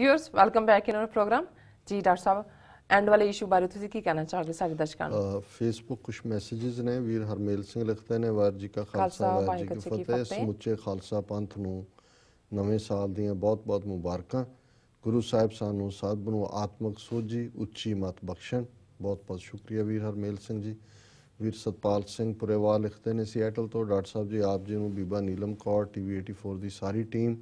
Viewers welcome back in our program ਜੀ doctor ਸਾਹਿਬ and ਵਾਲੇ ਇਸ਼ੂ ਬਾਰੇ ਤੁਸੀਂ ਕੀ ਕਹਿਣਾ ਚਾਹੋਗੇ ਸਾਡੇ ਦਰਸ਼ਕਾਂ ਨੂੰ ਫੇਸਬੁੱਕ ਕੁਝ ਮੈਸੇजेस ਨੇ ਵੀਰ ਹਰਮੇਲ ਸਿੰਘ ਲਿਖਦੇ ਨੇ ਵਾਰ ਜੀ ਕਾ ਖਾਲਸਾ ਵਾਰ ਜੀ ਕੀ ਫਤਿਹ ਸਮੁੱਚੇ ਖਾਲਸਾ ਪੰਥ ਨੂੰ ਨਵੇਂ ਸਾਲ ਦੀਆਂ ਬਹੁਤ-ਬਹੁਤ ਮੁਬਾਰਕਾਂ ਗੁਰੂ ਸਾਹਿਬ ਸਾਨੂੰ ਸਾਧ ਨੂੰ ਆਤਮਿਕ ਸੋਝੀ ਉੱਚੀ ਮਤ ਬਖਸ਼ਣ ਬਹੁਤ-ਬਹੁਤ ਸ਼ੁਕਰੀਆ ਵੀਰ ਹਰਮੇਲ ਸਿੰਘ ਜੀ ਵੀਰ ਸਤਪਾਲ ਸਿੰਘ ਪੁਰੇਵਾਲ ਲਿਖਦੇ ਨੇ ਸਿਆਟਲ ਤੋਂ ਡਾਕਟਰ ਸਾਹਿਬ ਜੀ ਆਪ ਜੀ ਨੂੰ ਬੀਬਾ ਨੀਲਮ ਕੌਰ ਟੀਵੀ 84 ਦੀ ਸਾਰੀ ਟੀਮ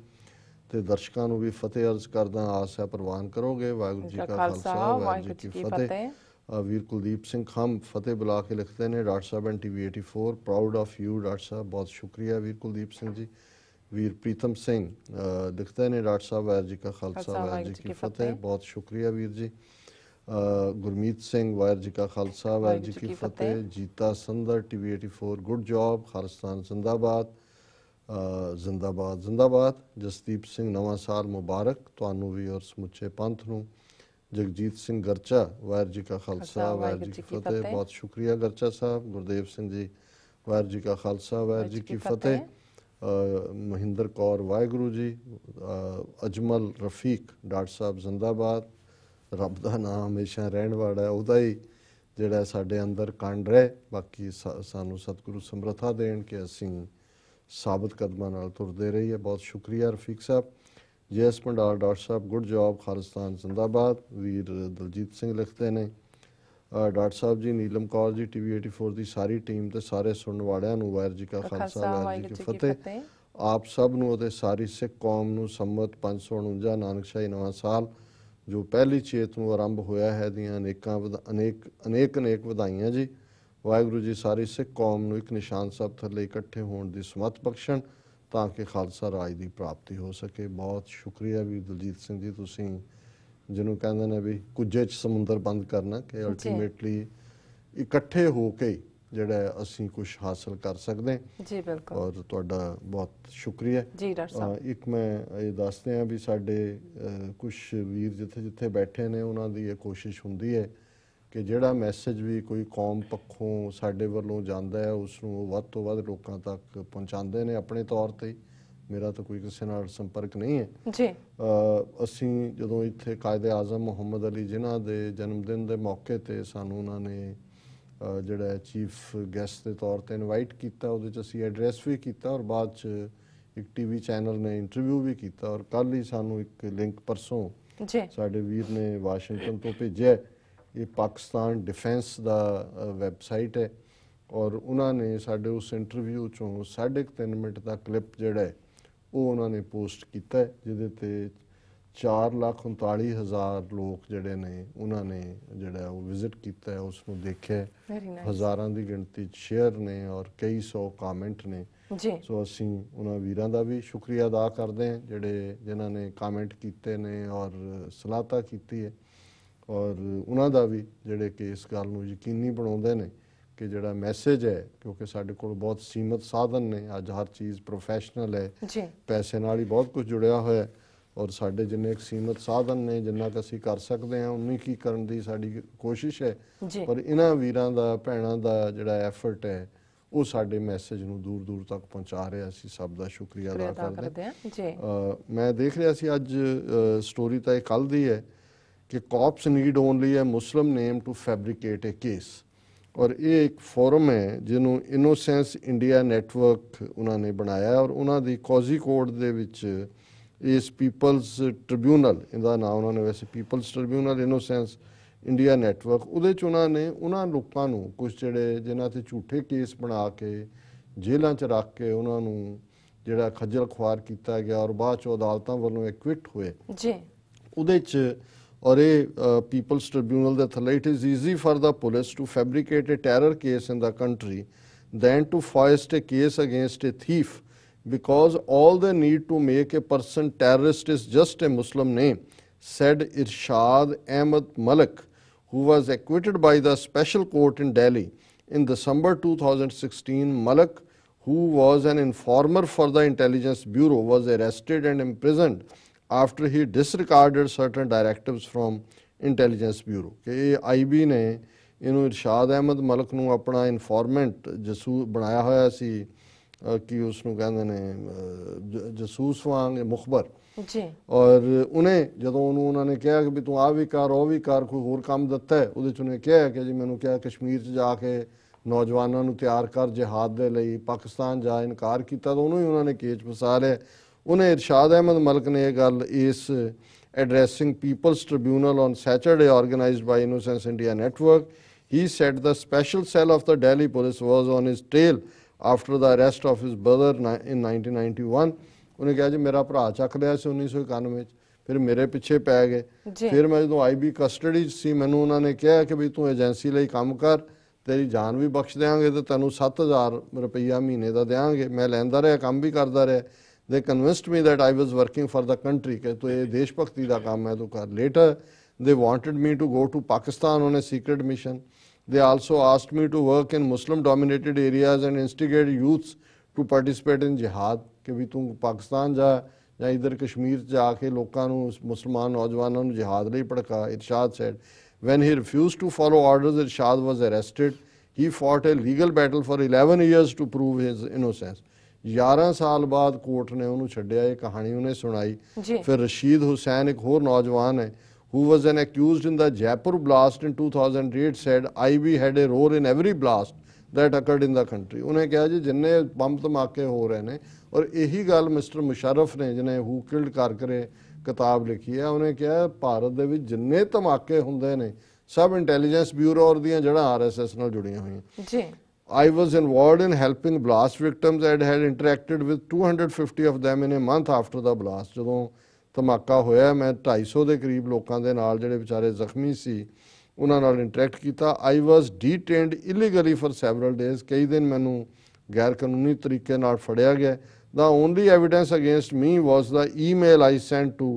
ਤੇ ਦਰਸ਼ਕਾਂ ਨੂੰ ਵੀ ਫਤਿਹ ਅਰਜ਼ ਕਰਦਾ ਆਸ ਹੈ ਪ੍ਰਵਾਨ ਕਰੋਗੇ ਵਾਹਿਗੁਰੂ ਜੀ ਕਾ ਖਾਲਸਾ ਵਾਹਿਗੁਰੂ ਜੀ ਕੀ ਫਤਿਹ ਵੀਰ ਕੁਲਦੀਪ ਸਿੰਘ ਖੰਮ ਫਤਿਹ ਬੁਲਾ ਕੇ ਲਿਖਦੇ ਨੇ ਡਾਕਟਰ ਸਾਹਿਬ ਐਂਟੀ 84 ਪ੍ਰਾਊਡ ਆਫ ਯੂ ਡਾਕਟਰ ਸਾਹਿਬ ਬਹੁਤ ਸ਼ੁਕਰੀਆ ਵੀਰ ਕੁਲਦੀਪ ਸਿੰਘ ਜੀ ਵੀਰ ਪ੍ਰੀਤਮ ਸਿੰਘ ਲਿਖਦੇ ਨੇ ਡਾਕਟਰ ਸਾਹਿਬ ਵਾਹਿਗੁਰੂ ਜੀ ਕਾ ਖਾਲਸਾ ਵਾਹਿਗੁਰੂ ਜੀ ਕੀ ਫਤਿਹ ਬਹੁਤ ਸ਼ੁਕਰੀਆ ਵੀਰ ਜੀ ਗੁਰਮੀਤ ਸਿੰਘ ਵਾਹਿਗੁਰੂ ਜੀ ਕਾ ਖਾਲਸਾ ਵਾਹਿਗੁਰੂ ਜੀ ਕੀ ਫਤਿਹ ਜੀਤਾ ਸੰਦਰ ਟੀਵੀ 84 ਗੁੱਡ ਜੌਬ ਖਾਲਸਤਾਨ ਜ਼ਿੰਦਾਬਾਦ ਜ਼ਿੰਦਾਬਾਦ ਜ਼ਿੰਦਾਬਾਦ ਜਸਦੀਪ ਸਿੰਘ ਨਵਾਂ ਸਾਲ ਮੁਬਾਰਕ ਤੁਹਾਨੂੰ ਵੀ ਔਰ ਸਮੁੱਚੇ ਪੰਥ ਨੂੰ ਜਗਜੀਤ ਸਿੰਘ ਗਰਚਾ ਵਾਇਰ ਜੀ ਦਾ ਖਾਲਸਾ ਵਾਇਰ ਜੀ ਕੀ ਫਤਿਹ ਬਹੁਤ ਸ਼ੁਕਰੀਆ ਗਰਚਾ ਸਾਹਿਬ ਗੁਰਦੇਵ ਸਿੰਘ ਜੀ ਵਾਇਰ ਜੀ ਦਾ ਖਾਲਸਾ ਵਾਇਰ ਜੀ ਕੀ ਫਤਿਹ ਮਹਿੰਦਰ ਕੌਰ ਵਾਹਿਗੁਰੂ ਜੀ ਅਜਮਲ ਰਫੀਕ ਡਾਕਟਰ ਸਾਹਿਬ ਜ਼ਿੰਦਾਬਾਦ ਰੱਬ ਦਾ ਨਾਮ ਹਮੇਸ਼ਾ ਰਹਿਣ ਵਾਲਾ ਹੈ ਉਹਦਾ ਹੀ ਜਿਹੜਾ ਸਾਡੇ ਅੰਦਰ ਕੰਡ ਰਹੇ ਬਾਕੀ ਸਾਨੂੰ ਸਤਿਗੁਰੂ ਸਮਰੱਥਾ ਦੇਣ ਕਿ ਅਸੀਂ ਸਾਬਤ ਕਦਮਾਂ ਨਾਲ ਤੁਰਦੇ ਰਹੀਏ ਬਹੁਤ ਸ਼ੁਕਰੀਆ ਰਫੀਕ ਸਾਹਿਬ ਜੈਸ ਪੰਡਾਲ ਡਾਕਟਰ ਸਾਹਿਬ ਗੁੱਡ ਜੌਬ ਖਾਲਿਸਤਾਨ ਜ਼ਿੰਦਾਬਾਦ ਵੀਰ ਦਲਜੀਤ ਸਿੰਘ ਲਿਖਦੇ ਨੇ ਡਾਕਟਰ ਸਾਹਿਬ ਜੀ ਨੀਲਮ ਕੌਰ ਜੀ ਟੀਵੀ 84 ਦੀ ਸਾਰੀ ਟੀਮ ਤੇ ਸਾਰੇ ਸੁਣਨ ਵਾਲਿਆਂ ਨੂੰ ਵਾਇਰ ਜੀ ਕਾ ਖਾਲਸਾ ਵਾਹਿਗੁਰੂ ਜੀ ਕੀ ਫਤਿਹ ਆਪ ਸਭ ਨੂੰ ਅਤੇ ਸਾਰੀ ਸਿੱਖ ਕੌਮ ਨੂੰ ਸੰਮਤ 549 ਨਾਨਕਸ਼ਾਹੀ ਨਵਾਂ ਸਾਲ ਜੋ ਪਹਿਲੀ ਚੇਤ ਨੂੰ ਆਰੰਭ ਹੋਇਆ ਹੈ ਦੀਆਂ ਅਨੇਕਾਂ ਅਨੇਕ ਅਨੇਕ ਅਨੇਕ ਵਧਾਈਆਂ ਜੀ ਵਾਹਿਗੁਰੂ ਜੀ ਸਾਰੀ ਸਿੱਖ ਕੌਮ ਨੂੰ ਇੱਕ ਨਿਸ਼ਾਨ ਸਾਹਿਬ ਥੱਲੇ ਇਕੱਠੇ ਹੋਣ ਦੀ ਸਮਤ ਬਖਸ਼ਣ ਤਾਂ ਕਿ ਖਾਲਸਾ ਰਾਜ ਦੀ ਪ੍ਰਾਪਤੀ ਹੋ ਸਕੇ ਬਹੁਤ ਸ਼ੁਕਰੀਆ ਵੀ ਦਲਜੀਤ ਸਿੰਘ ਜੀ ਤੁਸੀਂ ਜਿਹਨੂੰ ਕਹਿੰਦੇ ਨੇ ਵੀ ਕੁਝੇ ਚ ਸਮੁੰਦਰ ਬੰਦ ਕਰਨਾ ਕਿ ਅਲਟੀਮੇਟਲੀ ਇਕੱਠੇ ਹੋ ਕੇ ਜਿਹੜਾ ਅਸੀਂ ਕੁਝ ਹਾਸਲ ਕਰ ਸਕਦੇ ਜੀ ਬਿਲਕੁਲ ਔਰ ਤੁਹਾਡਾ ਬਹੁਤ ਸ਼ੁਕਰੀਆ ਜੀ ਡਾਕਟਰ ਸਾਹਿਬ ਇੱਕ ਮੈਂ ਇਹ ਦੱਸਦੇ ਆ ਵੀ ਸਾਡੇ ਕੁਝ ਵੀਰ ਜਿੱਥੇ ਜਿੱਥੇ ਬੈਠੇ ਨੇ ਉਹਨਾਂ ਦੀ ਇਹ ਕੋਸ਼ਿਸ਼ ਹੁੰਦੀ ਹੈ ਕਿ ਜਿਹੜਾ ਮੈਸੇਜ ਵੀ ਕੋਈ ਕੌਮ ਪੱਖੋਂ ਸਾਡੇ ਵੱਲੋਂ ਜਾਂਦਾ ਹੈ ਉਸ ਨੂੰ ਉਹ ਵੱਧ ਤੋਂ ਵੱਧ ਲੋਕਾਂ ਤੱਕ ਪਹੁੰਚਾਉਂਦੇ ਨੇ ਆਪਣੇ ਤੌਰ ਤੇ ਮੇਰਾ ਤਾਂ ਕੋਈ ਕਿਸੇ ਨਾਲ ਸੰਪਰਕ ਨਹੀਂ ਹੈ ਜੀ ਅਸੀਂ ਜਦੋਂ ਇੱਥੇ ਕਾਇਦੇ ਆਜ਼ਮ ਮੁਹੰਮਦ ਅਲੀ ਜਿਨ੍ਹਾਂ ਦੇ ਜਨਮ ਦਿਨ ਦੇ ਮੌਕੇ ਤੇ ਸਾਨੂੰ ਉਹਨਾਂ ਨੇ ਜਿਹੜਾ ਚੀਫ ਗੈਸਟ ਦੇ ਤੌਰ ਤੇ ਇਨਵਾਈਟ ਕੀਤਾ ਉਹਦੇ ਚ ਅਸੀਂ ਐਡਰੈਸ ਵੀ ਕੀਤਾ ਔਰ ਬਾਅਦ ਚ ਇੱਕ ਟੀਵੀ ਚੈਨਲ ਨੇ ਇੰਟਰਵਿਊ ਵੀ ਕੀਤਾ ਔਰ ਕੱਲ ਹੀ ਸਾਨੂੰ ਇੱਕ ਲਿੰਕ ਪਰਸੋਂ ਜੀ ਸਾਡੇ ਵੀਰ ਨੇ ਵਾਸ਼ਿੰਗਟਨ ਤੋਂ ਭੇਜਿਆ ਇਹ ਪਾਕਿਸਤਾਨ ਡਿਫੈਂਸ ਦਾ ਵੈਬਸਾਈਟ ਹੈ ਔਰ ਉਹਨਾਂ ਨੇ ਸਾਡੇ ਉਸ ਇੰਟਰਵਿਊ ਚੋਂ 3.5 ਮਿੰਟ ਦਾ ਕਲਿੱਪ ਜਿਹੜਾ ਹੈ ਉਹ ਉਹਨਾਂ ਨੇ ਪੋਸਟ ਕੀਤਾ ਜਿਹਦੇ ਤੇ 439000 ਲੋਕ ਜਿਹੜੇ ਨੇ ਉਹਨਾਂ ਨੇ ਜਿਹੜਾ ਉਹ ਵਿਜ਼ਿਟ ਕੀਤਾ ਹੈ ਉਸ ਨੂੰ ਦੇਖਿਆ ਹਜ਼ਾਰਾਂ ਦੀ ਗਿਣਤੀ ਸ਼ੇਅਰ ਨੇ ਔਰ ਕਈ ਸੌ ਕਮੈਂਟ ਨੇ ਜੀ ਸੋ ਅਸੀਂ ਉਹਨਾਂ ਵੀਰਾਂ ਦਾ ਵੀ ਸ਼ੁਕਰੀਆ ਅਦਾ ਕਰਦੇ ਹਾਂ ਜਿਹੜੇ ਜਿਨ੍ਹਾਂ ਨੇ ਕਮੈਂਟ ਕੀਤੇ ਨੇ ਔਰ ਸਲਾਹਤਾ ਕੀਤੀ ਹੈ ਔਰ ਉਹਨਾਂ ਦਾ ਵੀ ਜਿਹੜੇ ਕਿ ਇਸ ਗੱਲ ਨੂੰ ਯਕੀਨੀ ਬਣਾਉਂਦੇ ਨੇ ਕਿ ਜਿਹੜਾ ਮੈਸੇਜ ਹੈ ਕਿਉਂਕਿ ਸਾਡੇ ਕੋਲ ਬਹੁਤ ਸੀਮਤ ਸਾਧਨ ਨੇ ਅੱਜ ਹਰ ਚੀਜ਼ ਪ੍ਰੋਫੈਸ਼ਨਲ ਹੈ ਜੀ ਪੈਸੇ ਨਾਲ ਹੀ ਬਹੁਤ ਕੁਝ ਜੁੜਿਆ ਹੋਇਆ ਹੈ ਔਰ ਸਾਡੇ ਜਿੰਨੇ ਇੱਕ ਸੀਮਤ ਸਾਧਨ ਨੇ ਜਿੰਨਾ ਕਿ ਅਸੀਂ ਕਰ ਸਕਦੇ ਹਾਂ ਉਨੀ ਕੀ ਕਰਨ ਦੀ ਸਾਡੀ ਕੋਸ਼ਿਸ਼ ਹੈ ਪਰ ਇਹਨਾਂ ਵੀਰਾਂ ਦਾ ਭੈਣਾਂ ਦਾ ਜਿਹੜਾ ਐਫਰਟ ਹੈ ਉਹ ਸਾਡੇ ਮੈਸੇਜ ਨੂੰ ਦੂਰ ਦੂਰ ਤੱਕ ਪਹੁੰਚਾ ਰਿਹਾ ਸੀ ਸਭ ਦਾ ਸ਼ੁਕਰੀਆ ਅਦਾ ਕਰਦੇ ਹਾਂ ਜੀ ਮੈਂ ਦੇਖ ਰਿਹਾ ਸੀ ਅੱਜ ਸਟੋਰੀ ਤਾਂ ਇਹ ਕੱਲ ਦੀ ਹੈ ਕਿ cops need only a Muslim name to fabricate a case ਔਰ ਇਹ ਇੱਕ ਫੋਰਮ ਹੈ ਜਿਹਨੂੰ ਇਨੋਸੈਂਸ ਇੰਡੀਆ ਨੈਟਵਰਕ ਉਹਨਾਂ ਨੇ ਬਣਾਇਆ ਔਰ ਉਹਨਾਂ ਦੀ ਕੌਜ਼ੀ ਕੋਡ ਦੇ ਵਿੱਚ ਇਸ ਪੀਪਲਸ ਟ੍ਰਿਬਿਊਨਲ ਇਹਦਾ ਨਾਮ ਉਹਨਾਂ ਨੇ ਵੈਸੇ people's tribunal Innocence India Network ਉਹਦੇ ਚ ਉਹਨਾਂ ਨੇ ਉਹਨਾਂ ਲੋਕਾਂ ਨੂੰ ਕੁਝ ਜਿਹੜੇ ਜਿਨ੍ਹਾਂ ਤੇ ਝੂਠੇ ਕੇਸ ਬਣਾ ਕੇ ਜੇਲ੍ਹਾਂ 'ਚ ਰੱਖ ਕੇ ਉਹਨਾਂ ਨੂੰ ਜਿਹੜਾ ਖੱਜਲ ਖੁਆਰ ਕੀਤਾ ਗਿਆ ਔਰ ਬਾਅਦ 'ਚ ਅਦਾਲਤਾਂ ਵੱਲੋਂ ਐਕਵਿਟ ਹੋਏ ਜੀ ਉਹਦੇ 'ਚ or a uh, People's Tribunal that it is easy for the police to fabricate a terror case in the country than to foist a case against a thief because all they need to make a person terrorist is just a Muslim name, said Irshad Ahmed Malik, who was acquitted by the special court in Delhi. In December 2016, Malik, who was an informer for the Intelligence Bureau, was arrested and imprisoned after he disregarded certain directives from intelligence bureau ਕਿ ਇਹ IB ਨੇ ਇਹਨੂੰ ਇਰਸ਼ਾਦ ਅਹਿਮਦ ਮਲਕ ਨੂੰ ਆਪਣਾ ਇਨਫੋਰਮੈਂਟ ਜਸੂ ਬਣਾਇਆ ਹੋਇਆ ਸੀ ਕਿ ਉਸ ਨੂੰ ਕਹਿੰਦੇ ਨੇ ਜਸੂਸ ਵਾਂਗ ਮੁਖਬਰ ਜੀ ਔਰ ਉਹਨੇ ਜਦੋਂ ਉਹਨੂੰ ਉਹਨਾਂ ਨੇ ਕਿਹਾ ਕਿ ਵੀ ਤੂੰ ਆ ਵੀ ਕਰ ਉਹ ਵੀ ਕਰ ਕੋਈ ਹੋਰ ਕੰਮ ਦਿੱਤਾ ਹੈ ਉਹਦੇ ਚ ਉਹਨੇ ਕਿਹਾ ਕਿ ਜੀ ਮੈਨੂੰ ਕਿਹਾ ਕਸ਼ਮੀਰ ਚ ਜਾ ਕੇ ਨੌਜਵਾਨਾਂ ਨੂੰ ਤਿਆਰ ਕਰ ਜਿਹਾਦ ਦੇ ਲਈ ਪਾਕਿਸਤਾਨ ਜਾ ਇਨਕਾਰ ਕੀਤਾ ਤਾਂ ਉਹਨੂੰ ਹੀ ਉਹਨਾਂ ਨੇ ਕੇਜ ਫਸਾ ਲਿਆ ਉਹਨੇ ਇਰਸ਼ਾਦ احمد ਮਲਕ ਨੇ ਇਹ ਗੱਲ ਇਸ addressing people's tribunal on Saturday organised by Innocence India Network he said the special cell of the Delhi police was on his tail after the arrest of his brother in 1991 ਉਹਨੇ ਕਿਹਾ ਜੀ ਮੇਰਾ ਭਰਾ ਚੱਕ ਲਿਆ ਸੀ 1991 ਵਿੱਚ ਫਿਰ ਮੇਰੇ ਪਿੱਛੇ ਪੈ ਗਏ ਫਿਰ ਮੈਂ ਜਦੋਂ ਆਈਬੀ ਕਸਟਡੀ ਸੀ ਮੈਨੂੰ ਉਹਨਾਂ ਨੇ ਕਿਹਾ ਕਿ ਵੀ ਤੂੰ ਏਜੰਸੀ ਲਈ ਕੰਮ ਕਰ ਤੇਰੀ ਜਾਨ ਵੀ ਬਖਸ਼ ਦੇਾਂਗੇ ਤੇ ਤੈਨੂੰ 7000 ਰੁਪਈਆ ਮਹੀਨੇ ਦਾ ਦੇਾਂਗੇ ਮੈਂ ਲੈਂਦਾ ਰਿਹਾ ਕੰਮ ਵੀ ਕਰਦਾ ਰਿਹਾ they convinced me that I was working for the country. के तो ये देशभक्ति का काम है तो कर. Later they wanted me to go to Pakistan on a secret mission. They also asked me to work in Muslim-dominated areas and instigate youths to participate in jihad. कि भी तू पाकिस्तान जा ਜਾਂ ਇਧਰ ਕਸ਼ਮੀਰ ਚ ਆ ਕੇ ਲੋਕਾਂ ਨੂੰ ਮੁਸਲਮਾਨ ਨੌਜਵਾਨਾਂ ਨੂੰ ਜਿਹਾਦ ਲਈ ਭੜਕਾ Irshad said when he refused to follow orders irshad was arrested he fought a legal battle for 11 years to prove his innocence 11 ਸਾਲ ਬਾਅਦ ਕੋਰਟ ਨੇ ਉਹਨੂੰ ਛੱਡਿਆ ਇਹ ਕਹਾਣੀ ਉਹਨੇ ਸੁਣਾਈ ਫਿਰ ਰਸ਼ੀਦ ਹੁਸੈਨ ਇੱਕ ਹੋਰ ਨੌਜਵਾਨ ਹੈ who was an accused in the Jaipur blast in 2008 said we had a role in every blast that occurred in the country ਉਹਨੇ ਕਿਹਾ ਜੀ ਜਿੰਨੇ ਬੰਬ ਧਮਾਕੇ ਹੋ ਰਹੇ ਨੇ ਔਰ ਇਹੀ ਗੱਲ ਮਿਸਟਰ ਮੁਸ਼ਰਫ ਨੇ ਜਿਹਨੇ ਹੂ ਕਿਲਡ ਕਰ ਕਰੇ ਕਿਤਾਬ ਲਿਖੀ ਹੈ ਉਹਨੇ ਕਿਹਾ ਭਾਰਤ ਦੇ ਵਿੱਚ ਜਿੰਨੇ ਧਮਾਕੇ ਹੁੰਦੇ ਨੇ ਸਭ ਇੰਟੈਲੀਜੈਂਸ ਬਿਊਰੋ ਔਰ ਦੀਆਂ ਜੜਾਂ ਆਰਐਸਐਸ ਨਾਲ ਜੁੜੀਆਂ ਹੋਈਆਂ ਜੀ I was involved in helping blast victims. I had interacted with 250 of them in a month after the blast. ਜਦੋਂ ਧਮਾਕਾ ਹੋਇਆ ਮੈਂ 250 ਦੇ ਕਰੀਬ ਲੋਕਾਂ ਦੇ ਨਾਲ ਜਿਹੜੇ ਵਿਚਾਰੇ ਜ਼ਖਮੀ ਸੀ ਉਹਨਾਂ ਨਾਲ ਇੰਟਰੈਕਟ ਕੀਤਾ I was detained illegally for several days ਕਈ ਦਿਨ ਮੈਨੂੰ ਗੈਰ ਕਾਨੂੰਨੀ ਤਰੀਕੇ ਨਾਲ ਫੜਿਆ ਗਿਆ the only evidence against me was the email I sent to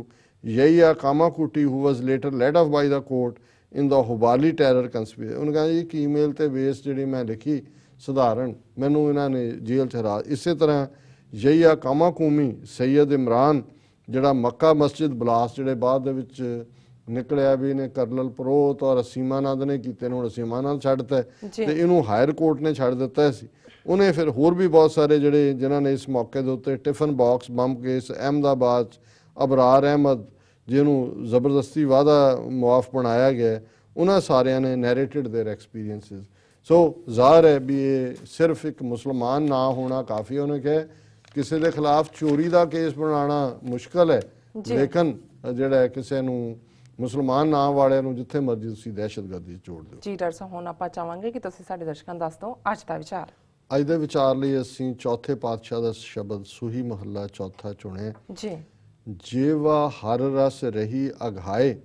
Yahya Kamakutty who was later let off by the court in the Hubli terror conspiracy ਉਹਨਾਂ ਕਹਿੰਦਾ ਜੀ ਕਿ ਈਮੇਲ ਤੇ ਬੇਸ ਜਿਹੜੀ ਮੈਂ ਲਿਖੀ ਸਧਾਰਨ ਮੈਨੂੰ ਇਹਨਾਂ ਨੇ ਜੇਲ੍ਹ ਚ ਰਾ ਇਸੇ ਤਰ੍ਹਾਂ ਯਈਆ ਕਾਮਾ ਕੂਮੀ ਸੈਦ ਇਮਰਾਨ ਜਿਹੜਾ ਮੱਕਾ ਮਸਜਿਦ ਬਲਾਸ ਜਿਹੜੇ ਬਾਅਦ ਦੇ ਵਿੱਚ ਨਿਕਲਿਆ ਵੀ ਨੇ ਕਰਨਲ ਪ੍ਰੋਤ ਔਰ ਅਸੀਮਾਨੰਦ ਨੇ ਕੀਤੇ ਨੇ ਹੁਣ ਅਸੀਮਾਨੰਦ ਛੱਡਤਾ ਤੇ ਇਹਨੂੰ ਹਾਇਰ ਕੋਰਟ ਨੇ ਛੱਡ ਦਿੱਤਾ ਸੀ ਉਹਨੇ ਫਿਰ ਹੋਰ ਵੀ ਬਹੁਤ ਸਾਰੇ ਜਿਹੜੇ ਜਿਨ੍ਹਾਂ ਨੇ ਇਸ ਮੌਕੇ ਦੇ ਉੱਤੇ tiffin box bomb case Ahmedabad Abrar Ahmed ਜਿਹਨੂੰ ਜ਼ਬਰਦਸਤੀ ਵਾਦਾ ਮੁਆਫ ਬਣਾਇਆ ਗਿਆ ਉਹਨਾਂ ਸਾਰਿਆਂ ਨੇ ਨੈਰੇਟਡ देयर ਐਕਸਪੀਰੀਐਂਸਸ ਸੋ ਜ਼ਾਹਰ ਹੈ ਵੀ ਇਹ ਸਿਰਫ ਇੱਕ ਮੁਸਲਮਾਨ ਨਾ ਹੋਣਾ ਕਾਫੀ ਉਹਨੇ ਕਿ ਕਿਸੇ ਦੇ ਖਿਲਾਫ ਚੋਰੀ ਦਾ ਕੇਸ ਬਣਾਉਣਾ ਮੁਸ਼ਕਲ ਹੈ ਲੇਕਿਨ ਜਿਹੜਾ ਕਿਸੇ ਨੂੰ ਮੁਸਲਮਾਨ ਨਾਮ ਵਾਲਿਆਂ ਨੂੰ ਜਿੱਥੇ ਮਰਜ਼ੀ ਤੁਸੀਂ ਦਹਿਸ਼ਤਗਰਦੀ ਜੋੜ ਦਿਓ ਜੀ ਡਾਕਟਰ ਸਾਹਿਬ ਹੁਣ ਆਪਾਂ ਚਾਹਾਂਗੇ ਕਿ ਤੁਸੀਂ ਸਾਡੇ ਦਰਸ਼ਕਾਂ ਦੱਸ ਦਿਓ ਅੱਜ ਦਾ ਵਿਚਾਰ ਅੱਜ ਦੇ ਵਿਚਾਰ ਲਈ ਅਸੀਂ ਚੌਥੇ ਪਾਤਸ਼ਾਹ ਦਾ ਸ਼ਬਦ ਸੁਹੀ ਮਹੱਲਾ ਚੌਥਾ ਚੁਣੇ ਜੀ ਜੀਵਾ ਹਰ ਰਸ ਰਹੀ ਅਗਹਾਏ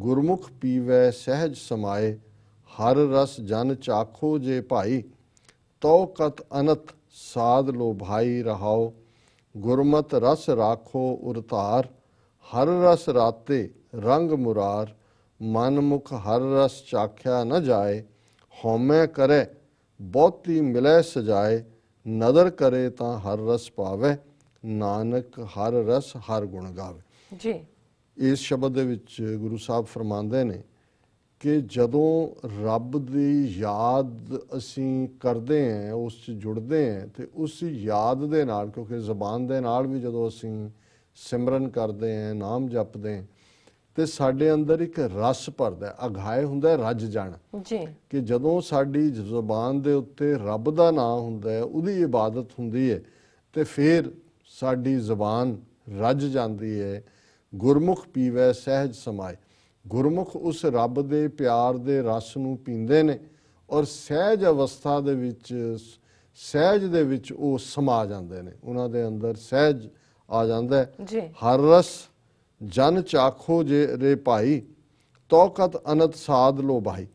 ਗੁਰਮੁਖ ਪੀਵੇ ਸਹਿਜ ਸਮਾਏ ਹਰ ਰਸ ਜਨ ਚਾਖੋ ਜੇ ਭਾਈ ਤੌਕਤ ਅਨਤ ਸਾਧ ਲੋ ਭਾਈ ਰਹਾਓ ਗੁਰਮਤ ਰਸ ਰਾਖੋ ਉਰਤਾਰ ਹਰ ਰਸ ਰਾਤੇ ਰੰਗ ਮੁਰਾਰ ਮਨ ਮੁਖ ਹਰ ਰਸ ਚਾਖਿਆ ਨ ਜਾਏ ਹਉਮੈ ਕਰੇ ਬਹੁਤੀ ਮਿਲੇ ਸਜਾਏ ਨਦਰ ਕਰੇ ਤਾਂ ਹਰ ਰਸ ਪਾਵੇ ਨਾਨਕ ਹਰ ਰਸ ਹਰ ਗੁਣ ਗਾਵੇ ਜੀ ਇਸ ਸ਼ਬਦ ਦੇ ਵਿੱਚ ਗੁਰੂ ਸਾਹਿਬ ਫਰਮਾਉਂਦੇ ਨੇ ਕਿ ਜਦੋਂ ਰੱਬ ਦੀ ਯਾਦ ਅਸੀਂ ਕਰਦੇ ਹਾਂ ਉਸ 'ਚ ਜੁੜਦੇ ਹਾਂ ਤੇ ਉਸ ਯਾਦ ਦੇ ਨਾਲ ਕਿਉਂਕਿ ਜ਼ਬਾਨ ਦੇ ਨਾਲ ਵੀ ਜਦੋਂ ਅਸੀਂ ਸਿਮਰਨ ਕਰਦੇ ਹਾਂ ਨਾਮ ਜਪਦੇ ਹਾਂ ਤੇ ਸਾਡੇ ਅੰਦਰ ਇੱਕ ਰਸ ਭਰਦਾ ਅਘਾਏ ਹੁੰਦਾ ਰੱਜ ਜਾਣਾ ਜੀ ਕਿ ਜਦੋਂ ਸਾਡੀ ਜ਼ੁਬਾਨ ਦੇ ਉੱਤੇ ਰੱਬ ਦਾ ਨਾਮ ਹੁੰਦਾ ਹੈ ਉਹਦੀ ਇਬਾਦਤ ਹੁੰਦੀ ਹੈ ਤੇ ਫਿਰ ਸਾਡੀ ਜ਼ੁਬਾਨ ਰੱਜ ਜਾਂਦੀ ਹੈ ਗੁਰਮੁਖ ਪੀਵੇ ਸਹਿਜ ਸਮਾਏ ਗੁਰਮੁਖ ਉਸ ਰੱਬ ਦੇ ਪਿਆਰ ਦੇ ਰਸ ਨੂੰ ਪੀਂਦੇ ਨੇ ਔਰ ਸਹਿਜ ਅਵਸਥਾ ਦੇ ਵਿੱਚ ਸਹਿਜ ਦੇ ਵਿੱਚ ਉਹ ਸਮਾ ਜਾਂਦੇ ਨੇ ਉਹਨਾਂ ਦੇ ਅੰਦਰ ਸਹਿਜ ਆ ਜਾਂਦਾ ਹੈ ਹਰ ਰਸ ਜਨ ਚਾਖੋ ਜੇ ਰੇ ਭਾਈ ਤੌਕਤ ਅਨਤ ਸਾਧ ਲੋ ਭਾਈ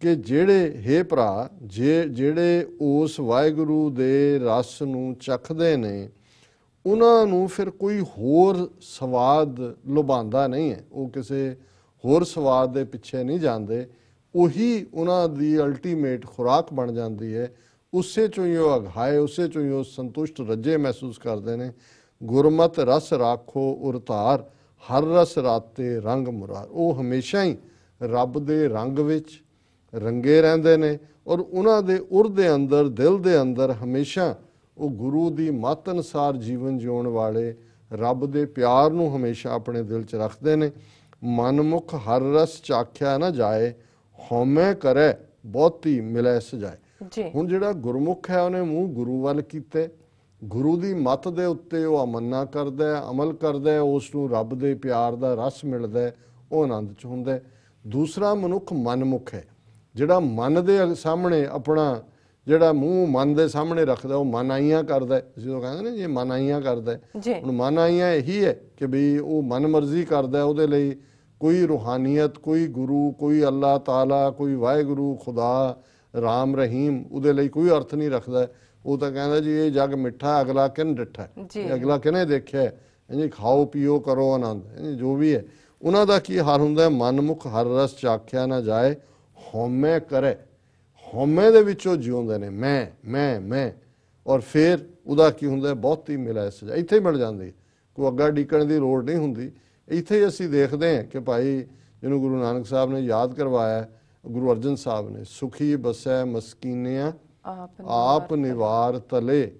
ਕਿ ਜਿਹੜੇ हे ਭਰਾ ਜੇ ਜਿਹੜੇ ਉਸ ਵਾਹਿਗੁਰੂ ਦੇ ਰਸ ਨੂੰ ਚਖਦੇ ਨੇ ਉਹਨਾਂ ਨੂੰ ਫਿਰ ਕੋਈ ਹੋਰ ਸਵਾਦ ਲੁਭਾਉਂਦਾ ਨਹੀਂ ਹੈ ਉਹ ਕਿਸੇ ਹੋਰ ਸਵਾਦ ਦੇ ਪਿੱਛੇ ਨਹੀਂ ਜਾਂਦੇ ਉਹੀ ਉਹਨਾਂ ਦੀ ਅਲਟੀਮੇਟ ਖੁਰਾਕ ਬਣ ਜਾਂਦੀ ਹੈ ਉਸੇ ਚੋਂ ਹੀ ਉਹ ਅਗਾਏ ਉਸੇ ਚੋਂ ਹੀ ਉਹ ਸੰਤੁਸ਼ਟ ਰੱਜੇ ਮਹਿਸੂਸ ਕਰਦੇ ਨੇ ਗੁਰਮਤ ਰਸ ਰਾਖੋ ਉਰਤਾਰ ਹਰ ਰਸ ਰਾਤੇ ਰੰਗ ਮੁਰਾਰ ਉਹ ਹਮੇਸ਼ਾ ਹੀ ਰੱਬ ਦੇ ਰੰਗ ਵਿੱਚ ਰੰਗੇ ਰਹਿੰਦੇ ਨੇ ਔਰ ਉਹਨਾਂ ਦੇ ਉਰ ਦੇ ਅੰਦਰ ਦਿਲ ਦੇ ਅੰਦਰ ਹਮੇਸ਼ਾ ਉਹ ਗੁਰੂ ਦੀ ਮਤ ਅਨਸਾਰ ਜੀਵਨ ਜਿਉਣ ਵਾਲੇ ਰੱਬ ਦੇ ਪਿਆਰ ਨੂੰ ਹਮੇਸ਼ਾ ਆਪਣੇ ਦਿਲ 'ਚ ਰੱਖਦੇ ਨੇ ਮਨਮੁਖ ਹਰ ਰਸ ਚਾਖਿਆ ਨਾ ਜਾਏ ਹਉਮੈ ਕਰੇ ਬਹੁਤੀ ਮਿਲੈ ਸਜਾਏ ਹੁਣ ਜਿਹੜਾ ਗੁਰਮੁਖ ਹੈ ਉਹਨੇ ਮੂੰਹ ਗੁਰੂ ਵੱਲ ਕੀਤੇ ਗੁਰੂ ਦੀ ਮੱਤ ਦੇ ਉੱਤੇ ਉਹ ਅਮੰਨਾ ਕਰਦਾ ਹੈ ਅਮਲ ਕਰਦਾ ਹੈ ਉਸ ਨੂੰ ਰੱਬ ਦੇ ਪਿਆਰ ਦਾ ਰਸ ਮਿਲਦਾ ਹੈ ਉਹ ਆਨੰਦ ਚ ਹੁੰਦਾ ਹੈ ਦੂਸਰਾ ਮਨੁੱਖ ਮਨਮੁਖ ਹੈ ਜਿਹੜਾ ਮਨ ਦੇ ਸਾਹਮਣੇ ਆਪਣਾ ਜਿਹੜਾ ਮੂੰਹ ਮਨ ਦੇ ਸਾਹਮਣੇ ਰੱਖਦਾ ਉਹ ਮਨ ਆਈਆਂ ਕਰਦਾ ਜਦੋਂ ਕਹਿੰਦੇ ਨੇ ਜੇ ਮਨ ਆਈਆਂ ਕਰਦਾ ਹੁਣ ਮਨ ਆਈਆਂ ਇਹੀ ਹੈ ਕਿ ਵੀ ਉਹ ਮਨ ਮਰਜ਼ੀ ਕਰਦਾ ਉਹਦੇ ਲਈ ਕੋਈ ਰੂਹਾਨੀਅਤ ਕੋਈ ਗੁਰੂ ਕੋਈ ਅੱਲਾਹ ਤਾਲਾ ਕੋਈ ਵਾਹਿਗੁਰੂ ਖੁਦਾ ਰਾਮ ਰਹੀਮ ਉਹਦੇ ਲਈ ਕੋਈ ਅਰਥ ਨਹੀਂ ਰੱਖਦਾ ਉਹ ਤਾਂ ਕਹਿੰਦਾ ਜੀ ਇਹ ਜਗ ਮਿੱਠਾ ਅਗਲਾ ਕਿਨ ਡਿੱਠਾ ਅਗਲਾ ਕਿਨੇ ਦੇਖਿਆ ਜੀ ਖਾਓ ਪੀਓ ਕਰੋ ਆਨੰਦ ਜੋ ਵੀ ਹੈ ਉਹਨਾਂ ਦਾ ਕੀ ਹਾਲ ਹੁੰਦਾ ਹੈ ਮਨਮੁਖ ਹਰ ਰਸ ਚਾਖਿਆ ਨਾ ਜਾਏ ਹਉਮੈ ਕਰੇ ਹਉਮੈ ਦੇ ਵਿੱਚੋਂ ਜਿਉਂਦੇ ਨੇ ਮੈਂ ਮੈਂ ਮੈਂ ਔਰ ਫਿਰ ਉਹਦਾ ਕੀ ਹੁੰਦਾ ਬਹੁਤ ਹੀ ਮਿਲਾ ਸਜਾ ਇੱਥੇ ਹੀ ਮਿਲ ਜਾਂਦੀ ਕੋਈ ਅੱਗਾ ਡੀਕਣ ਦੀ ਲੋੜ ਨਹੀਂ ਹੁੰਦੀ ਇੱਥੇ ਅਸੀਂ ਦੇਖਦੇ ਹਾਂ ਕਿ ਭਾਈ ਜਿਹਨੂੰ ਗੁਰੂ ਨਾਨਕ ਸਾਹਿਬ ਨੇ ਯਾਦ ਕਰਵਾਇਆ ਗੁਰੂ ਅਰਜਨ ਸਾਹਿਬ ਨੇ ਸੁਖੀ ਬਸੈ ਮਸਕੀਨਿਆ ਆਪ ਨਿਵਾਰ ਤਲੇ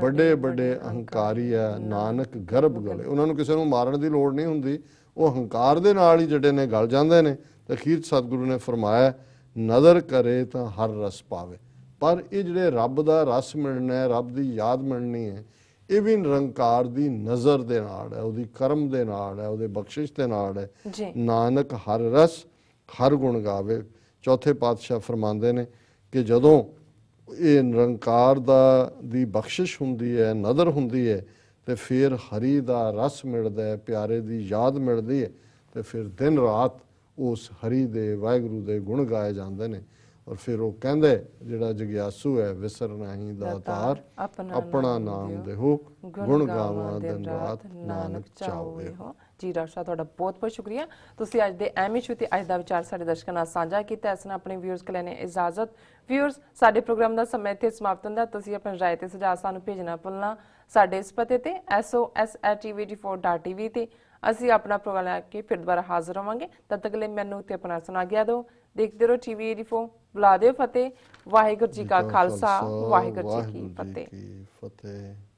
ਵੱਡੇ ਵੱਡੇ ਅਹੰਕਾਰੀ ਆ ਨਾਨਕ ਗਰਭ ਗਲੇ ਉਹਨਾਂ ਨੂੰ ਕਿਸੇ ਨੂੰ ਮਾਰਨ ਦੀ ਲੋੜ ਨਹੀਂ ਹੁੰਦੀ ਉਹ ਹੰਕਾਰ ਦੇ ਨਾਲ ਹੀ ਜਿਹੜੇ ਨੇ ਗਲ ਜਾਂਦੇ ਨੇ ਤਾਂ ਅਖੀਰ ਸਤਿਗੁਰੂ ਨੇ ਫਰਮਾਇਆ ਨਜ਼ਰ ਕਰੇ ਤਾਂ ਹਰ ਰਸ ਪਾਵੇ ਪਰ ਇਹ ਜਿਹੜੇ ਰੱਬ ਦਾ ਰਸ ਮਿਲਣਾ ਹੈ ਰੱਬ ਦੀ ਯਾਦ ਮਿਲਣੀ ਹੈ ਇਹ ਵੀ ਨਿਰੰਕਾਰ ਦੀ ਨਜ਼ਰ ਦੇ ਨਾਲ ਹੈ ਉਹਦੀ ਕਰਮ ਦੇ ਨਾਲ ਹੈ ਉਹਦੇ ਬਖਸ਼ਿਸ਼ ਦੇ ਨਾਲ ਹੈ ਨਾਨਕ ਹਰ ਰਸ ਹਰ ਗੁਣ ਗਾਵੇ ਚੌਥੇ ਪਾਤਸ਼ਾਹ ਫਰਮਾਉਂਦੇ ਨੇ ਕਿ ਜਦੋਂ ਇਹ ਨਿਰੰਕਾਰ ਦਾ ਦੀ ਬਖਸ਼ਿਸ਼ ਹੁੰਦੀ ਹੈ ਨਦਰ ਹੁੰਦੀ ਹੈ ਤੇ ਫਿਰ ਹਰੀ ਦਾ ਰਸ ਮਿਲਦਾ ਹੈ ਪਿਆਰੇ ਦੀ ਯਾਦ ਮਿਲਦੀ ਹੈ ਤੇ ਫਿਰ ਦਿਨ ਰਾਤ ਉਸ ਹਰੀ ਦੇ ਵਾਹਿਗੁਰੂ ਦੇ ਗੁਣ ਗਾਏ ਜਾਂਦੇ ਨੇ ਔਰ ਫਿਰ ਉਹ ਕਹਿੰਦੇ ਜਿਹੜਾ ਜਗਿਆਸੂ ਹੈ ਵਿਸਰ ਨਹੀਂ ਦਾਤਾਰ ਆਪਣਾ ਨਾਮ ਦੇਹੋ ਗੁਣ ਗਾਵਾਂ ਦਿਨ ਰਾਤ ਨਾਨਕ ਚਾਹੋਏ ਹੋ ਜੀ ਡਾਕਟਰ ਸਾਹਿਬ ਤੁਹਾਡਾ ਬਹੁਤ ਬਹੁਤ ਸ਼ੁਕਰੀਆ ਤੁਸੀਂ ਅੱਜ ਦੇ ਐਮਿਚ ਇਸ਼ੂ ਤੇ ਅੱਜ ਦਾ ਵਿਚਾਰ ਸਾਡੇ ਦਰਸ਼ਕਾਂ ਨਾਲ ਸਾਂਝਾ ਕੀਤਾ ਇਸ ਨਾਲ ਆਪਣੇ ਵੀਅਰਸ ਕੋਲ ਨੇ ਇਜਾਜ਼ਤ ਵੀਅਰਸ ਸਾਡੇ ਪ੍ਰੋਗਰਾਮ ਦਾ ਸਮਾਂ ਇੱਥੇ ਸਮਾਪਤ ਹੁੰਦਾ ਤੁਸੀਂ ਆਪਣੀ ਰਾਏ ਤੇ ਸੁਝਾਅ ਸਾਨੂੰ ਭੇਜਣਾ ਭੁੱਲਣਾ ਸਾਡੇ ਇਸ ਪਤੇ ਤੇ sos@tvd4.tv ਤੇ ਅਸੀਂ ਆਪਣਾ ਪ੍ਰੋਗਰਾਮ ਲੈ ਕੇ ਫਿਰ ਦੁਬਾਰਾ ਹਾਜ਼ਰ ਹੋਵਾਂਗੇ ਤਦ ਤੱਕ ਲਈ ਮੈਨੂੰ ਤੇ ਆਪਣਾ ਸੁਣਾ ਗਿਆ ਦਿਓ ਦੇਖਦੇ ਰਹੋ ਟੀਵੀ 84 ਬੁਲਾ ਦਿਓ ਫਤਿਹ ਵਾਹਿਗੁਰੂ ਜੀ ਕਾ ਖਾਲਸਾ ਵਾਹਿਗੁਰੂ ਜੀ ਕੀ ਫਤਿਹ